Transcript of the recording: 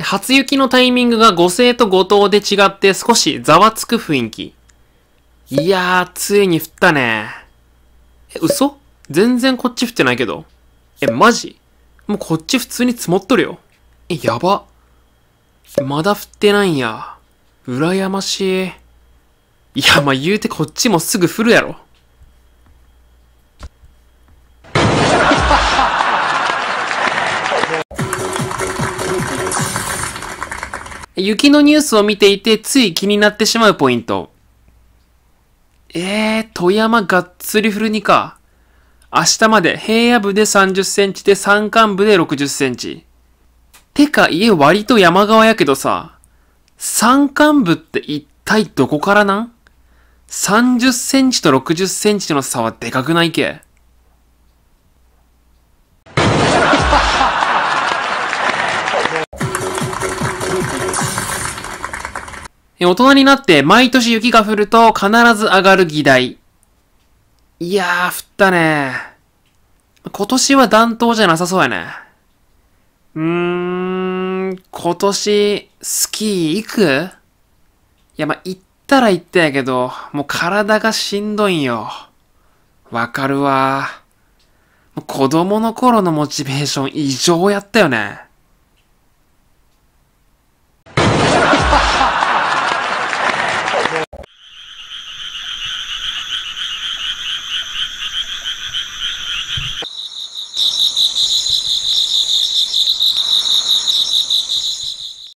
初雪のタイミングが五星と五島で違って少しざわつく雰囲気。いやー、ついに降ったね。え、嘘全然こっち降ってないけど。え、マジもうこっち普通に積もっとるよ。え、やば。まだ降ってないんや。羨ましい。いや、まあ、言うてこっちもすぐ降るやろ。雪のニュースを見ていてつい気になってしまうポイント。えー、富山がっつりフルにか。明日まで平野部で30センチで山間部で60センチ。てか家割と山側やけどさ、山間部って一体どこからなん ?30 センチと60センチの差はでかくないけ。大人になって毎年雪が降ると必ず上がる議題。いやー、降ったね今年は暖冬じゃなさそうやね。うーん、今年、スキー行くいや、ま行ったら行ったやけど、もう体がしんどいんよ。わかるわ。子供の頃のモチベーション異常やったよね。